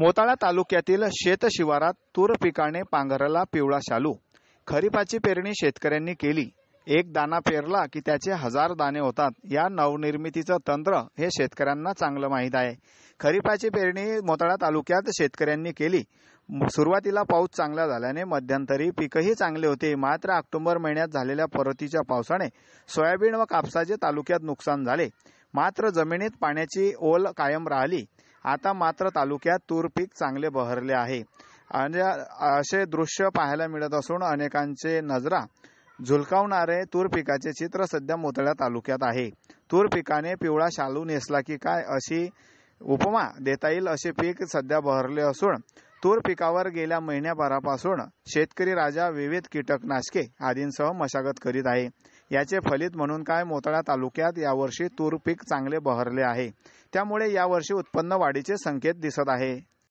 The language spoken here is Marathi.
मोताळा तालुक्यातील शेतशिवारात तूर पिकाने पांघरला पिवळा शालू खरीपाची पेरणी शेतकऱ्यांनी केली एक दाना पेरला की त्याचे हजार दाणे होतात या नवनिर्मितीचं तंत्र हे शेतकऱ्यांना चांगलं माहीत आहे खरीपाची पेरणी मोताळा तालुक्यात शेतकऱ्यांनी केली सुरुवातीला पाऊस चांगला झाल्याने मध्यंतरी पीकही चांगले होते मात्र ऑक्टोबर महिन्यात झालेल्या परतीच्या पावसाने सोयाबीन व कापसाचे तालुक्यात नुकसान झाले मात्र जमिनीत पाण्याची ओल कायम राहिली आता मात्र तालुक्यात तूर पीक चांगले बहरले आहे असे दृश्य पाहायला मिळत असून अनेकांचे नजरा झुलकावणारे तूर पिकाचे चित्र सध्या मोतळ्या तालुक्यात आहे तूर पिकाने पिवळा शालू नेसला की काय अशी उपमा देता येईल असे पीक सध्या बहरले असून तूर पिकावर गेल्या महिन्याभरापासून शेतकरी राजा विविध कीटकनाशके आदींसह मशागत करीत आहे याचे फलित म्हणून काय मोतळा तालुक्यात यावर्षी तूर पीक चांगले बहरले आहे त्यामुळे यावर्षी उत्पन्न वाढीचे संकेत दिसत आहे